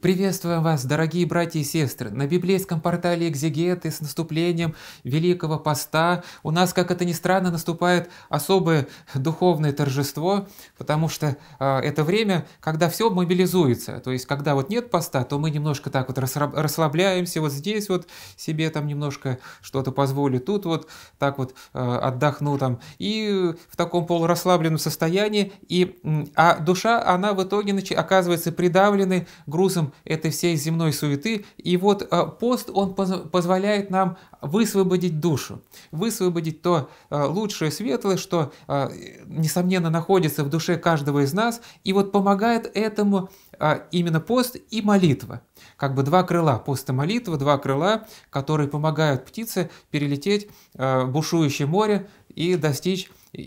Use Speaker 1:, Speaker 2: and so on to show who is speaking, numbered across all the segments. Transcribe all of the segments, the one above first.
Speaker 1: Приветствуем вас, дорогие братья и сестры! На библейском портале Экзегеты с наступлением Великого Поста у нас, как это ни странно, наступает особое духовное торжество, потому что э, это время, когда все мобилизуется. То есть, когда вот нет поста, то мы немножко так вот расслабляемся, вот здесь вот себе там немножко что-то позволю, тут вот так вот э, отдохну там. И в таком полурасслабленном состоянии, и, а душа, она в итоге оказывается придавленной грузом этой всей земной суеты. И вот э, пост, он позволяет нам высвободить душу, высвободить то э, лучшее, светлое, что, э, несомненно, находится в душе каждого из нас. И вот помогает этому именно пост и молитва. Как бы два крыла, пост и молитва, два крыла, которые помогают птице перелететь бушующее море и достичь э,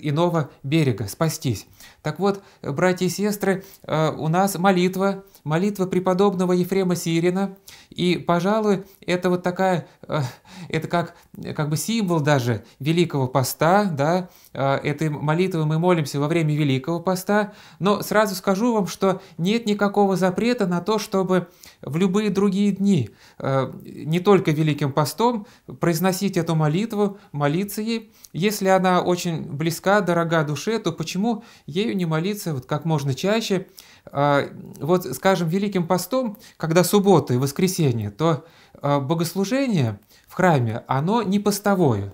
Speaker 1: иного берега, спастись. Так вот, братья и сестры, э, у нас молитва, молитва преподобного Ефрема Сирина и, пожалуй, это вот такая, э, это как, как бы символ даже Великого Поста, да, э, этой молитвы мы молимся во время Великого Поста, но сразу скажу вам, что нет никакого запрета на то, чтобы в любые другие дни, э, не только Великим Постом, произносить эту молитву, молиться ей. Если она очень близка, дорога душе, то почему ею не молиться вот как можно чаще? Вот, скажем, Великим Постом, когда суббота и воскресенье, воскресенье, то э, богослужение в храме, оно не постовое.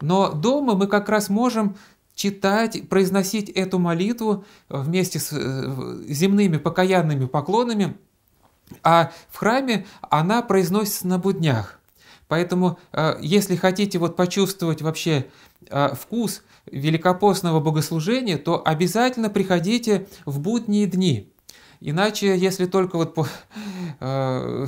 Speaker 1: Но дома мы как раз можем читать, произносить эту молитву э, вместе с э, земными покаянными поклонами, а в храме она произносится на буднях. Поэтому, если хотите вот почувствовать вообще вкус великопостного богослужения, то обязательно приходите в будние дни – Иначе, если только вот по э,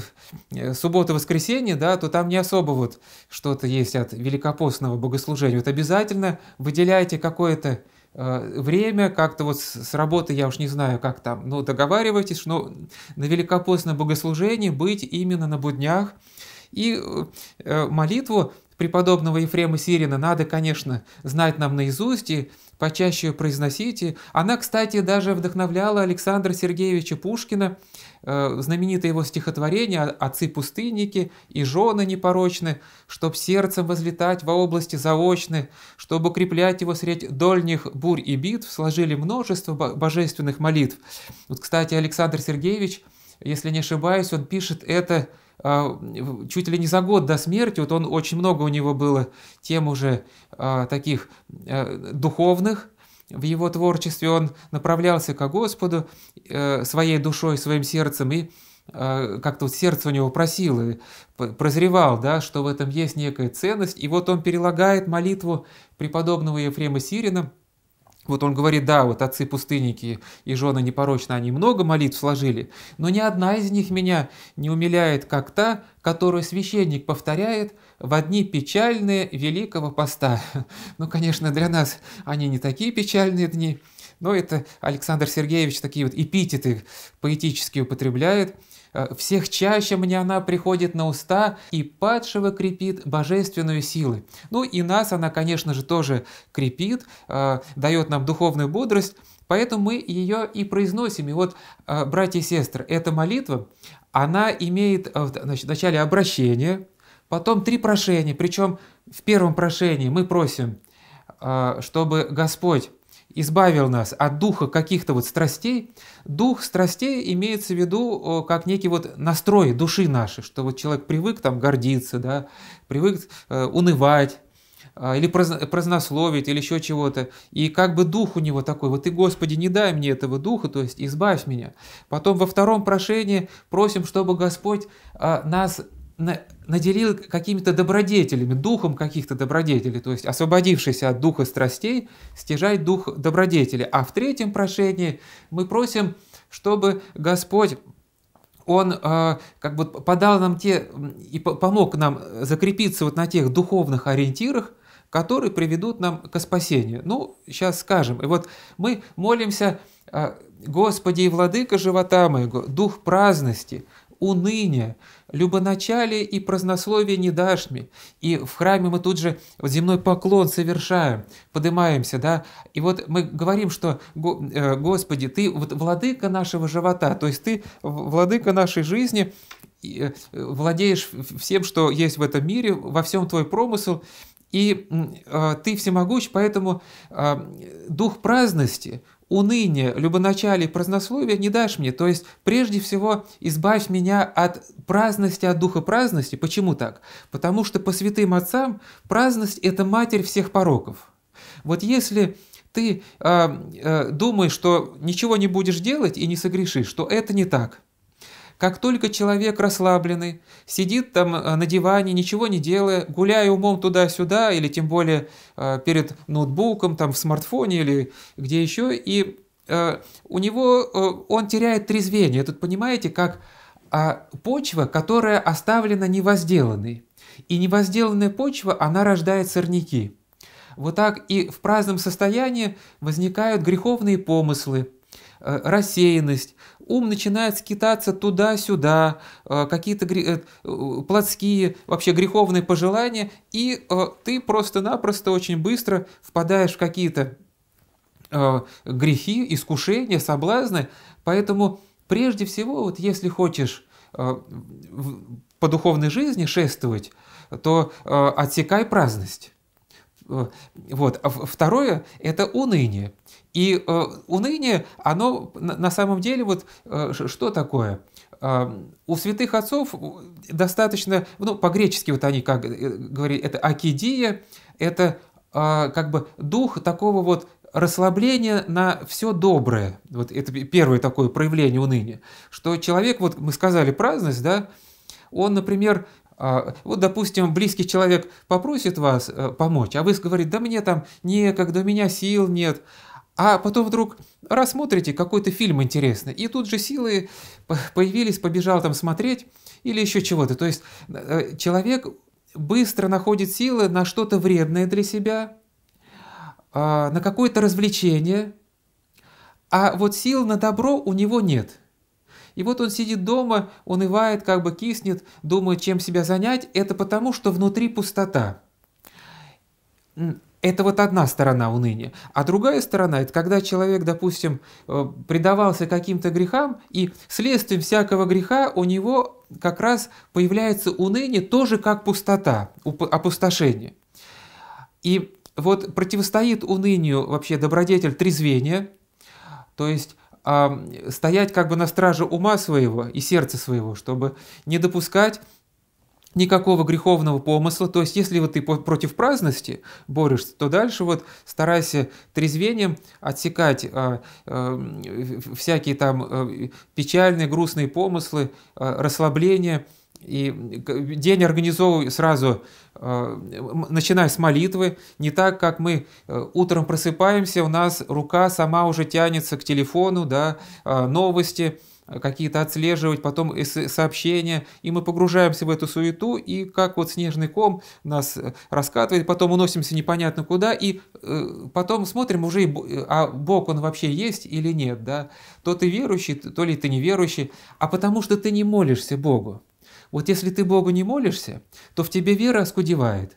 Speaker 1: э суббота-воскресенье, да, то там не особо вот что-то есть от великопостного богослужения. Вот обязательно выделяйте какое-то э, время, как-то вот с, с работы, я уж не знаю, как там, но ну, договаривайтесь, но на великопостном богослужении быть именно на буднях, и э, молитву Преподобного Ефрема Сирина надо, конечно, знать нам наизусть и почаще ее произносите. Она, кстати, даже вдохновляла Александра Сергеевича Пушкина, э, знаменитое его стихотворение «Отцы-пустынники» и «Жены непорочны», «Чтоб сердцем возлетать во области заочны», «Чтобы укреплять его средь дольних бурь и битв», сложили множество божественных молитв. Вот, кстати, Александр Сергеевич, если не ошибаюсь, он пишет это – а, чуть ли не за год до смерти, вот он очень много у него было тем уже а, таких а, духовных, в его творчестве он направлялся к Господу э, своей душой, своим сердцем, и как-то вот сердце у него просило, прозревал, да, что в этом есть некая ценность. И вот он перелагает молитву преподобного Ефрема Сирина – вот он говорит, да, вот отцы-пустынники и жены непорочно, они много молитв сложили, но ни одна из них меня не умиляет, как та, которую священник повторяет в одни печальные великого поста. Ну, конечно, для нас они не такие печальные дни, но это Александр Сергеевич такие вот эпитеты поэтически употребляет – Э, всех чаще мне она приходит на уста и падшего крепит божественную силы. Ну и нас она, конечно же, тоже крепит, э, дает нам духовную бодрость, поэтому мы ее и произносим. И вот, э, братья и сестры, эта молитва, она имеет значит, вначале обращение, потом три прошения, причем в первом прошении мы просим, чтобы Господь избавил нас от духа каких-то вот страстей. Дух страстей имеется в виду как некий вот настрой души нашей, что вот человек привык там гордиться, да, привык э, унывать, а, или празднословить, или еще чего-то. И как бы дух у него такой, вот ты, Господи, не дай мне этого духа, то есть избавь меня. Потом во втором прошении просим, чтобы Господь а, нас наделил какими-то добродетелями, духом каких-то добродетелей, то есть освободившийся от духа страстей, стяжать дух добродетели. А в третьем прошении мы просим, чтобы Господь он э, как бы подал нам те и помог нам закрепиться вот на тех духовных ориентирах, которые приведут нам к спасению. Ну, сейчас скажем. И вот мы молимся, э, Господи и Владыка живота моего, Дух праздности, уныние, любоначалие и празднословие не дашь мне. И в храме мы тут же земной поклон совершаем, поднимаемся, да. И вот мы говорим, что, э, Господи, Ты вот владыка нашего живота, то есть Ты владыка нашей жизни, э, владеешь всем, что есть в этом мире, во всем твой промысел, и э, ты всемогущ, поэтому э, дух праздности, уныние, любоначалие, празднословие не дашь мне, то есть прежде всего избавь меня от праздности, от духа праздности. Почему так? Потому что по святым отцам праздность – это матерь всех пороков. Вот если ты э, э, думаешь, что ничего не будешь делать и не согрешишь, что это не так – как только человек расслабленный, сидит там э, на диване, ничего не делая, гуляя умом туда-сюда, или тем более э, перед ноутбуком, там в смартфоне или где еще, и э, у него он теряет трезвение. Тут понимаете, как а, почва, которая оставлена невозделанной. И невозделанная почва, она рождает сорняки. Вот так и в праздном состоянии возникают греховные помыслы, Э, рассеянность, ум начинает скитаться туда-сюда, э, какие-то э, плотские, вообще греховные пожелания, и ты просто-напросто очень быстро впадаешь в какие-то грехи, искушения, соблазны. Поэтому прежде всего, вот если хочешь по духовной жизни шествовать, то отсекай праздность. Э, вот. А второе – это уныние. И э, уныние, оно на, самом деле вот э, что такое? у святых отцов достаточно, ну, по-гречески вот они как говорили, это акидия, это как бы дух такого вот расслабления на все доброе. Вот это первое такое проявление уныния. Что человек, вот мы сказали праздность, да, он, например, а, вот, допустим, близкий человек попросит вас э, помочь, а вы говорите, да мне там некогда, у меня сил нет. А потом вдруг рассмотрите какой-то фильм интересный, и тут же силы появились, побежал там смотреть или еще чего-то. То есть э, человек быстро находит силы на что-то вредное для себя, а, на какое-то развлечение, а вот сил на добро у него нет – и вот он сидит дома, унывает, как бы киснет, думает, чем себя занять. Это потому, что внутри пустота. Это вот одна сторона уныния. А другая сторона – это когда человек, допустим, э, предавался каким-то грехам, и следствием всякого греха у него как раз появляется уныние тоже как пустота, опустошение. И вот противостоит унынию вообще добродетель трезвения, то есть а стоять как бы на страже ума своего и сердца своего, чтобы не допускать никакого греховного помысла. То есть, если вот ты против праздности борешься, то дальше вот старайся трезвением отсекать а, а, всякие там а, печальные, грустные помыслы, а, расслабление. расслабления, и день организовываю сразу, э, начиная с молитвы, не так, как мы э, утром просыпаемся, у нас рука сама уже тянется к телефону, да, э, новости какие-то отслеживать, потом сообщения, и мы погружаемся в эту суету, и как вот снежный ком нас раскатывает, потом уносимся непонятно куда, и потом смотрим уже, а Бог он вообще есть или нет, да, то ты верующий, то ли ты не верующий, а потому что ты не молишься Богу. Вот если ты Богу не молишься, то в тебе вера оскудевает.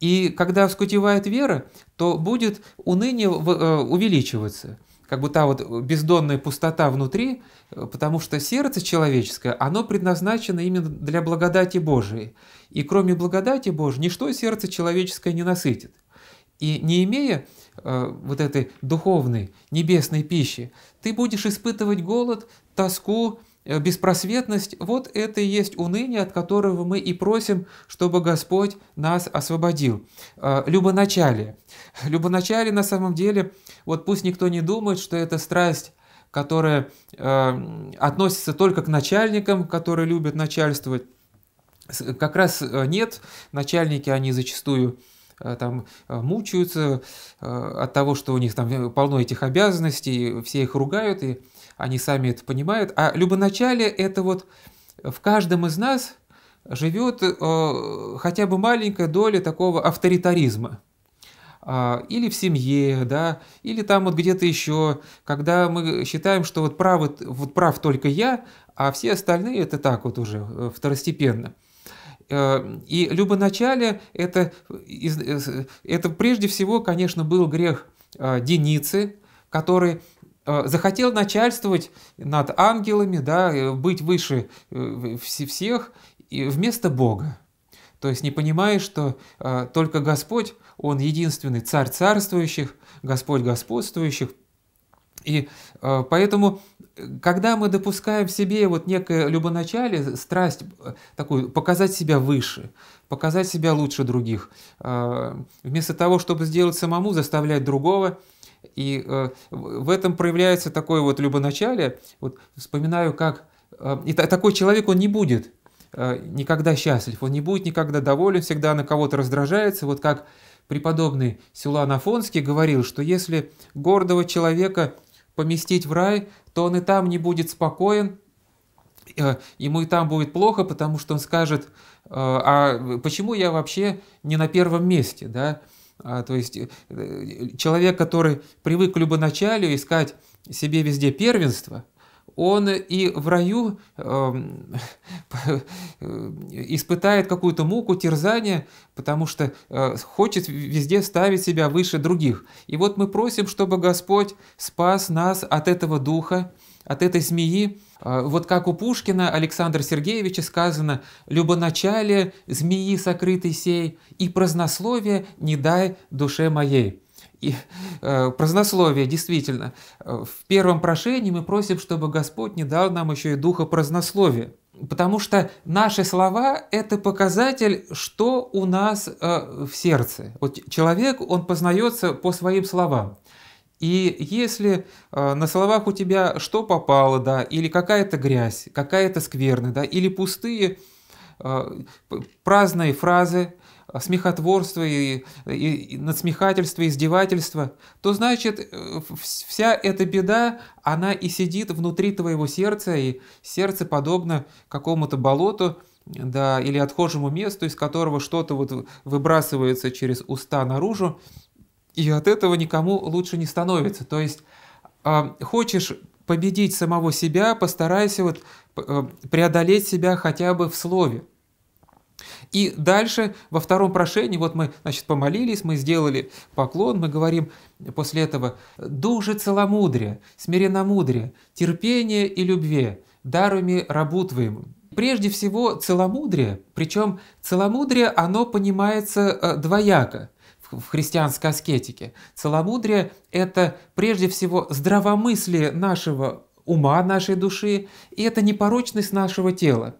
Speaker 1: И когда оскудевает вера, то будет уныние э, увеличиваться как бы та вот бездонная пустота внутри, э, потому что сердце человеческое, оно предназначено именно для благодати Божией. И кроме благодати Божией, ничто сердце человеческое не насытит. И не имея э, вот этой духовной, небесной пищи, ты будешь испытывать голод, тоску, Э, беспросветность – вот это и есть уныние, от которого мы и просим, чтобы Господь нас освободил. Э, любоначалие. Любоначалие на самом деле, вот пусть никто не думает, что это страсть которая э, относится только к начальникам, которые любят начальствовать. Как раз нет, начальники, они зачастую Э, там э, мучаются э, от того, что у них там полно этих обязанностей, все их ругают, и они сами это понимают. А любоначалие – это вот в каждом из нас живет хотя бы маленькая доля такого авторитаризма а, или в семье, да, или там вот где-то еще, когда мы считаем, что вот прав, вот прав только я, а все остальные это так вот уже второстепенно. Э, и любоначалие это, это прежде всего, конечно, был грех э, Деницы, который э, захотел начальствовать над ангелами, да, быть выше всех вместо Бога. То есть не понимая, что только Господь, Он единственный царь царствующих, Господь господствующих, и э, поэтому, когда мы допускаем в себе вот некое любоначалие, страсть э, такую, показать себя выше, показать себя лучше других, э, вместо того, чтобы сделать самому, заставлять другого, и в этом проявляется такое вот любоначалие. Вот вспоминаю, как... И такой человек, он не будет никогда счастлив, он не будет никогда доволен, всегда на кого-то раздражается. Вот как преподобный Силуан Афонский говорил, что если гордого человека поместить в рай, то он и там не будет спокоен, э, ему и там будет плохо, потому что он скажет, э, а почему я вообще не на первом месте, да? А То есть э, человек, который привык к любоначалию искать себе везде первенство – он и в раю э, испытает какую-то муку, терзание, потому что э, хочет везде ставить себя выше других. И вот мы просим, чтобы Господь спас нас от этого духа, от этой змеи. Э, вот как у Пушкина Александра Сергеевича сказано «Любоначалие змеи сокрытой сей, и празднословие не дай душе моей». И, э, празднословие, действительно. Э, в первом прошении мы просим, чтобы Господь не дал нам еще и духа празднословия. Потому что наши слова – это показатель, что у нас э, в сердце. Вот человек, он познается по своим словам. И если э, на словах у тебя что попало, да, или какая-то грязь, какая-то скверна, да, или пустые – а, праздные фразы, а, смехотворство и, и, и надсмехательство, издевательство, то значит э, вся эта беда, она и сидит внутри твоего сердца, и сердце подобно какому-то болоту, да, или отхожему месту, из которого что-то вот выбрасывается через уста наружу, и от этого никому лучше не становится. То есть э, хочешь победить самого себя, постарайся вот э, преодолеть себя хотя бы в слове. И дальше во втором прошении, вот мы, значит, помолились, мы сделали поклон, мы говорим после этого «Дуже целомудрия, смиренномудрия, терпение и любви, дарами рабу твоему». Прежде всего целомудрие, причем целомудрие, оно понимается э, двояко в христианской аскетике. Целомудрие – это прежде всего здравомыслие нашего ума, нашей души, и это непорочность нашего тела.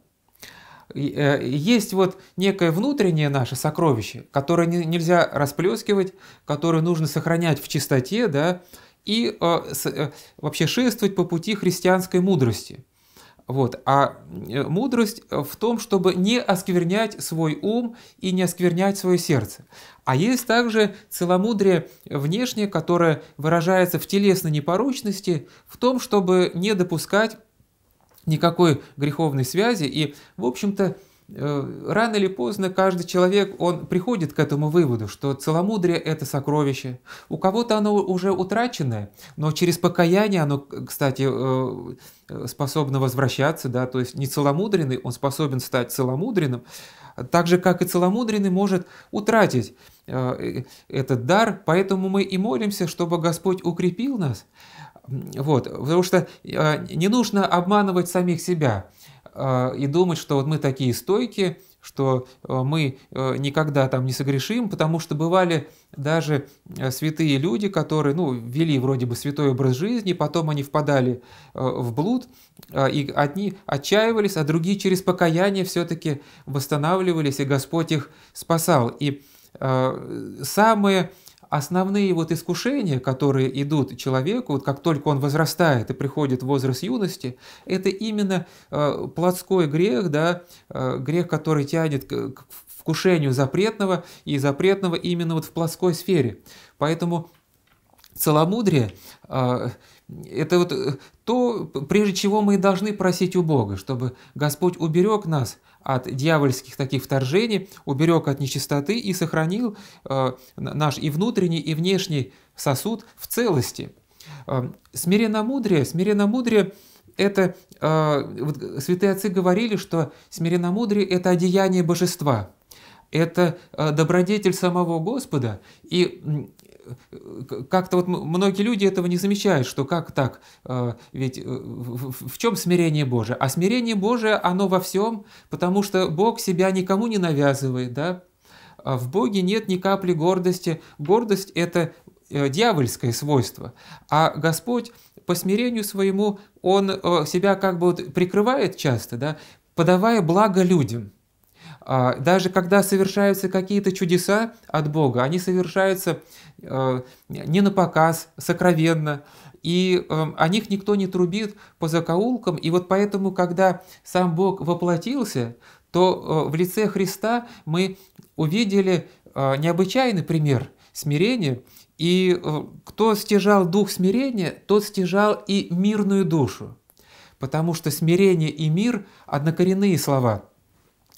Speaker 1: Э, есть вот некое внутреннее наше сокровище, которое нельзя расплескивать, которое нужно сохранять в чистоте, да, и э, э, вообще шествовать по пути христианской мудрости. Вот. А мудрость в том, чтобы не осквернять свой ум и не осквернять свое сердце. А есть также целомудрие внешнее, которое выражается в телесной непорочности, в том, чтобы не допускать никакой греховной связи. И, в общем-то, э, рано или поздно каждый человек, он приходит к этому выводу, что целомудрие – это сокровище. У кого-то оно уже утраченное, но через покаяние оно, кстати, э, э, способно возвращаться, да, то есть не целомудренный, он способен стать целомудренным, так же, как и целомудренный может утратить этот дар, поэтому мы и молимся, чтобы Господь укрепил нас – вот, потому что э, не нужно обманывать самих себя э, и думать, что вот мы такие стойкие, что э, мы никогда там не согрешим, потому что бывали даже святые люди, которые, ну, вели вроде бы святой образ жизни, потом они впадали в блуд, и одни отчаивались, а другие через покаяние все-таки восстанавливались, и Господь их спасал. И самое основные вот искушения, которые идут человеку, вот как только он возрастает и приходит в возраст юности, это именно э, плотской грех, да, э, грех, который тянет к, к вкушению запретного и запретного именно вот в плоской сфере. Поэтому целомудрие э, – это вот э, то, прежде чего мы и должны просить у Бога, чтобы Господь уберег нас от дьявольских таких вторжений, уберег от нечистоты и сохранил э, наш и внутренний, и внешний сосуд в целости. Э, смиренно смиренномудрие – это, э, вот святые отцы говорили, что смиренно смиренномудрие – это одеяние божества, это э, добродетель самого Господа, и Э, э, как-то вот многие люди этого не замечают, что как так, э, ведь в чем смирение Божие? А смирение Божие, оно во всем, потому что Бог себя никому не навязывает, да? А в Боге нет ни капли гордости. Гордость – это дьявольское свойство, а Господь по смирению своему, Он себя как бы вот прикрывает часто, да, подавая благо людям. А, даже когда совершаются какие-то чудеса от Бога, они совершаются э, не на показ, сокровенно, и э, о них никто не трубит по закоулкам. И вот поэтому, когда сам Бог воплотился, то э, в лице Христа мы увидели необычайный пример смирения. И кто стяжал дух смирения, тот стяжал и мирную душу. Потому что смирение и мир – однокоренные слова –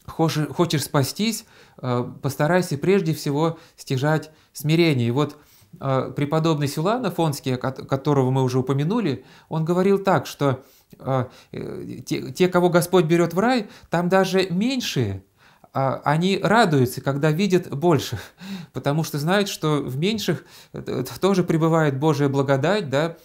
Speaker 1: Хочешь, хочешь спастись, э, постарайся прежде всего стяжать смирение. И вот э, преподобный Силана Фонский, которого мы уже упомянули, он говорил так, что э, те, те кого Господь берет в рай, там даже меньшие, а они радуются, когда видят больших, потому что знают, что в меньших тоже пребывает Божья благодать, да,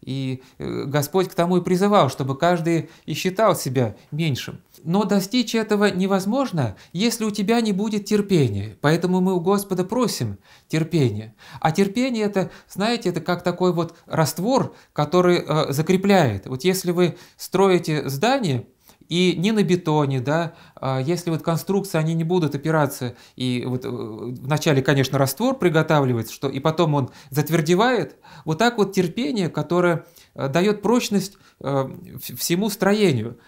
Speaker 1: и Господь к тому и призывал, чтобы каждый и считал себя меньшим. Но достичь этого невозможно, если у тебя не будет терпения. Поэтому мы у Господа просим терпения. А терпение это, знаете, это как такой вот раствор, который э, закрепляет. Вот если вы строите здание, и не на бетоне, да, а если вот конструкции, они не будут опираться, и вот э, вначале, конечно, раствор приготавливается, что, и потом он затвердевает, вот так вот терпение, которое э, дает прочность э, всему строению.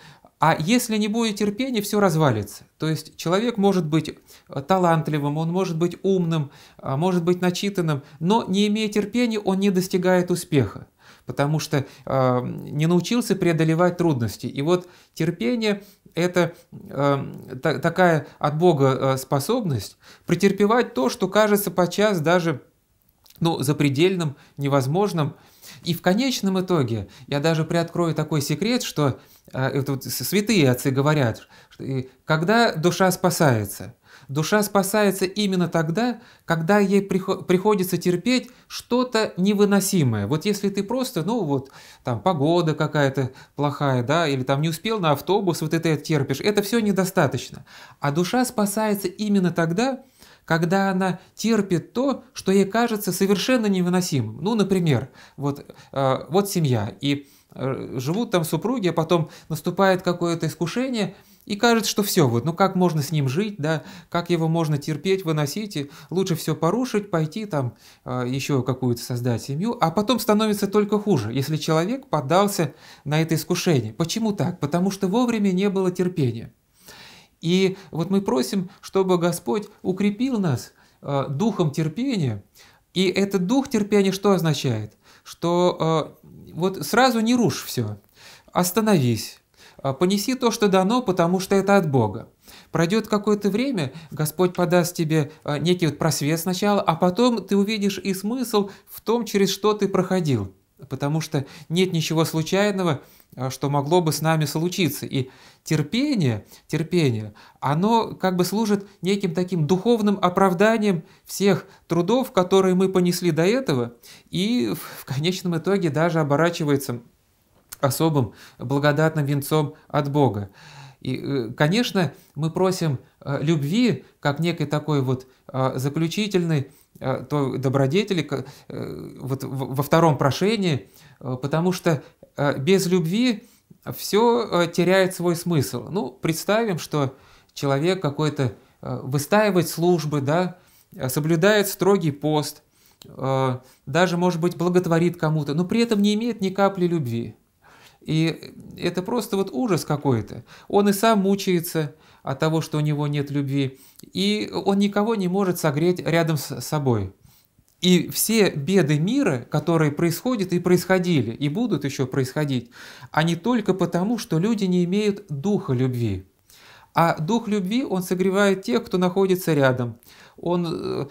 Speaker 1: А если не будет терпения, все развалится. То есть человек может быть э, талантливым, он может быть умным, э, может быть начитанным, но не имея терпения, он не достигает успеха потому что э, не научился преодолевать трудности. И вот терпение – это э, та, такая от Бога э, способность претерпевать то, что кажется подчас даже ну, запредельным, невозможным, и в конечном итоге я даже приоткрою такой секрет, что а, это вот святые отцы говорят, что, когда душа спасается, душа спасается именно тогда, когда ей приходится терпеть что-то невыносимое. Вот если ты просто, ну вот, там погода какая-то плохая, да, или там не успел на автобус, вот это терпишь, это все недостаточно. А душа спасается именно тогда, когда когда она терпит то, что ей кажется совершенно невыносимым. Ну, например, вот, э, вот семья, и э, живут там супруги, а потом наступает какое-то искушение, и кажется, что все, вот, ну как можно с ним жить, да, как его можно терпеть, выносить, и лучше все порушить, пойти там э, еще какую-то создать семью, а потом становится только хуже, если человек поддался на это искушение. Почему так? Потому что вовремя не было терпения. И вот мы просим, чтобы Господь укрепил нас э, духом терпения. И этот дух терпения что означает? Что э, вот сразу не рушь все, остановись, э, понеси то, что дано, потому что это от Бога. Пройдет какое-то время, Господь подаст тебе некий вот просвет сначала, а потом ты увидишь и смысл в том, через что ты проходил потому что нет ничего случайного, э, что могло бы с нами случиться. И терпение, терпение, оно как бы служит неким таким духовным оправданием всех трудов, которые мы понесли до этого, и в конечном итоге даже оборачивается особым благодатным венцом от Бога. И, э, конечно, мы просим э, любви, как некой такой вот заключительной Э, то добродетели э, вот во втором прошении, э, потому что без любви все теряет свой смысл. Ну, представим, что человек какой-то выстаивает службы, да, соблюдает строгий пост, даже, может быть, благотворит кому-то, но при этом не имеет ни капли любви. И это просто вот ужас какой-то. Он и сам мучается, от того, что у него нет любви, и он никого не может согреть рядом с собой. И все беды мира, которые происходят и происходили, и будут еще происходить, они только потому, что люди не имеют духа любви. А дух любви, он согревает тех, кто находится рядом. Он э,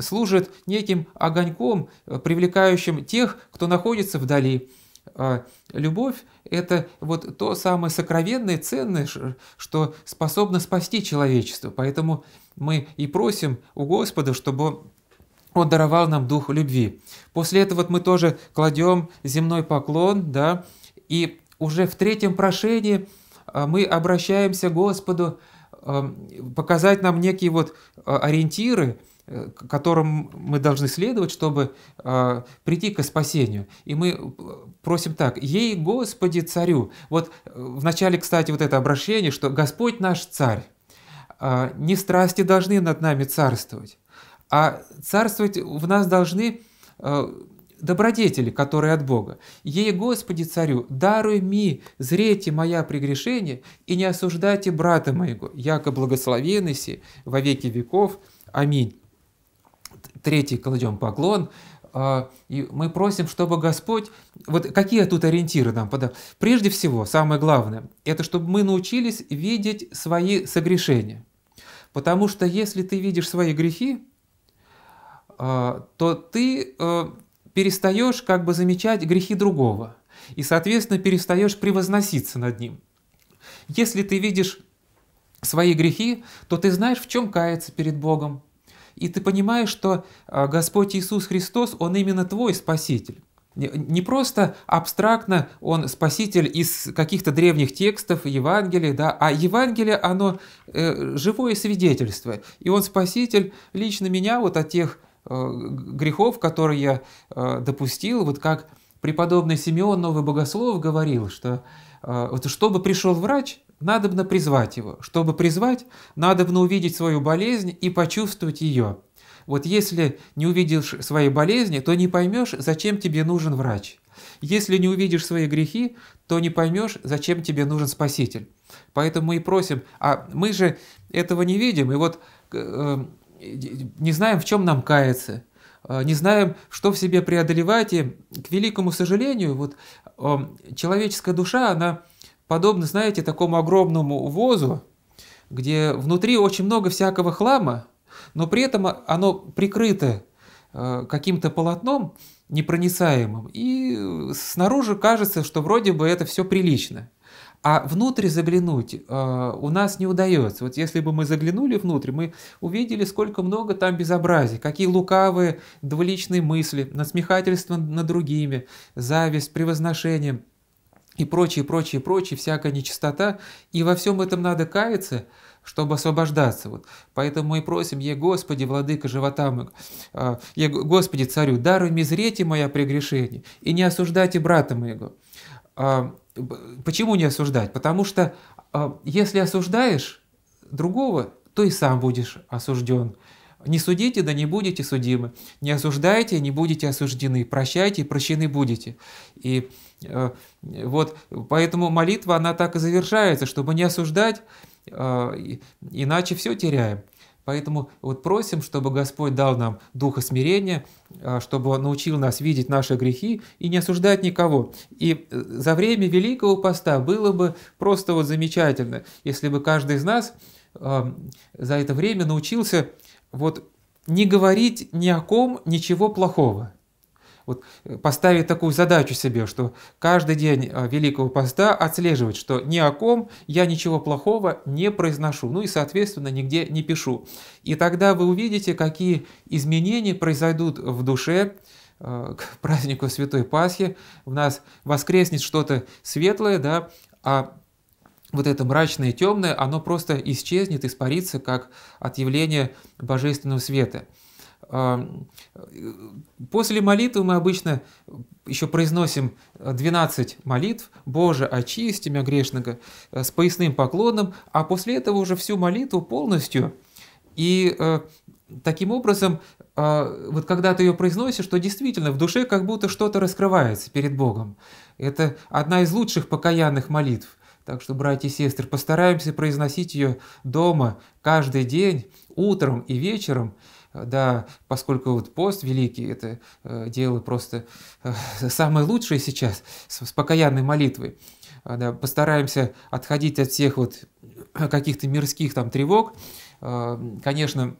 Speaker 1: служит неким огоньком, э, привлекающим тех, кто находится вдали. А, любовь – это вот то самое сокровенное, ценное, что способно спасти человечество. Поэтому мы и просим у Господа, чтобы он даровал нам дух любви. После этого вот мы тоже кладем земной поклон, да, и уже в третьем прошении а, мы обращаемся к Господу а, показать нам некие вот ориентиры – Э, которым мы должны следовать, чтобы э, прийти ко спасению. И мы э, просим так, «Ей, Господи, Царю». Вот э, в начале, кстати, вот это обращение, что «Господь наш Царь». Э, не страсти должны над нами царствовать, а царствовать в нас должны э, добродетели, которые от Бога. «Ей, Господи, Царю, даруй ми, зрейте моя прегрешение, и не осуждайте брата моего, яко благословенности во веки веков. Аминь» третий кладем поклон, а, и мы просим, чтобы Господь... Вот какие тут ориентиры нам подал? Прежде всего, самое главное, это чтобы мы научились видеть свои согрешения. Потому что если ты видишь свои грехи, а, то ты э, перестаешь как бы замечать грехи другого. И, соответственно, перестаешь превозноситься над ним. Если ты видишь свои грехи, то ты знаешь, в чем каяться перед Богом, и ты понимаешь, что а, Господь Иисус Христос, Он именно твой Спаситель. Не просто абстрактно он спаситель из каких-то древних текстов Евангелия, да, а Евангелие, оно э, живое свидетельство. И он спаситель лично меня вот от тех э, грехов, которые я э, допустил, вот как преподобный Симеон Новый Богослов говорил, что Э, вот чтобы пришел врач, надобно призвать его. Чтобы призвать, надобно увидеть свою болезнь и почувствовать ее. Вот если не увидишь своей болезни, то не поймешь, зачем тебе нужен врач. Если не увидишь свои грехи, то не поймешь, зачем тебе нужен Спаситель. Поэтому мы и просим, а мы же этого не видим, и вот э, э не знаем, в чем нам каяться Э, не знаем, что в себе преодолеваете. К великому сожалению, вот э, человеческая душа, она подобна, знаете, такому огромному возу, где внутри очень много всякого хлама, но при этом оно прикрыто э, каким-то полотном непроницаемым, и снаружи кажется, что вроде бы это все прилично. А внутрь заглянуть э, у нас не удается. Вот если бы мы заглянули внутрь, мы увидели, сколько много там безобразий, какие лукавые двуличные мысли, насмехательство над другими, зависть, превозношение и прочее, прочее, прочее, всякая нечистота. И во всем этом надо каяться, чтобы освобождаться. Вот. Поэтому мы просим, Е Господи, Владыка живота, э, Е Господи, Царю, даруй мизрете мое прегрешение и не осуждайте брата моего». Э, Почему не осуждать? Потому что а, если осуждаешь другого, то и сам будешь осужден. Не судите, да не будете судимы. Не осуждайте, не будете осуждены. Прощайте, прощены будете. И э, вот поэтому молитва, она так и завершается, чтобы не осуждать, э, иначе все теряем. Поэтому вот просим, чтобы Господь дал нам духа смирения, а, чтобы Он научил нас видеть наши грехи и не осуждать никого. И э, за время Великого Поста было бы просто вот замечательно, если бы каждый из нас а, за это время научился вот не говорить ни о ком ничего плохого вот э, поставить такую задачу себе, что каждый день а, Великого Поста отслеживать, что ни о ком я ничего плохого не произношу, ну и, соответственно, нигде не пишу. И тогда вы увидите, какие изменения произойдут в душе, э, к празднику Святой Пасхи в нас воскреснет что-то светлое, да, а вот это мрачное и темное, оно просто исчезнет, испарится, как от явления божественного света. Э, после молитвы мы обычно еще произносим 12 э, молитв «Боже, очисти меня грешного» э, с поясным поклоном, а после этого уже всю молитву полностью. И таким образом, вот когда ты ее произносишь, то действительно в душе как будто что-то раскрывается перед Богом. Это одна из лучших покаянных молитв – так что, братья и сестры, постараемся произносить ее дома каждый день, утром и вечером, Э, да, поскольку вот пост великий, это э, дело просто э, самое лучшее сейчас с, с покаянной молитвой. Да, постараемся отходить от всех вот каких-то мирских там тревог. Конечно,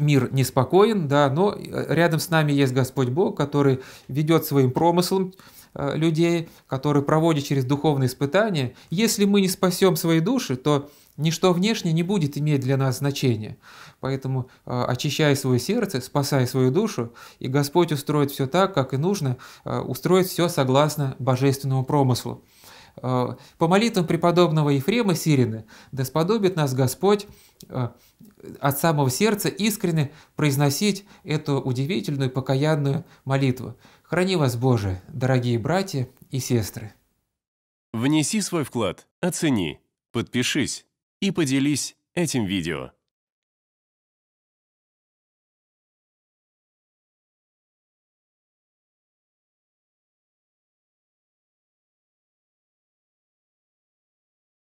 Speaker 1: мир неспокоен, да, но рядом с нами есть Господь Бог, который ведет своим промыслом, Э, людей, которые проводят через духовные испытания, если мы не спасем свои души, то ничто внешнее не будет иметь для нас значения. Поэтому э, очищай свое сердце, спасай свою душу, и Господь устроит все так, как и нужно, э, устроит все согласно божественному промыслу. По молитвам преподобного Ефрема Сирины, да сподобит нас Господь от самого сердца искренне произносить эту удивительную покаянную молитву. Храни вас, Боже, дорогие братья и сестры. Внеси свой вклад, оцени, подпишись и поделись этим видео.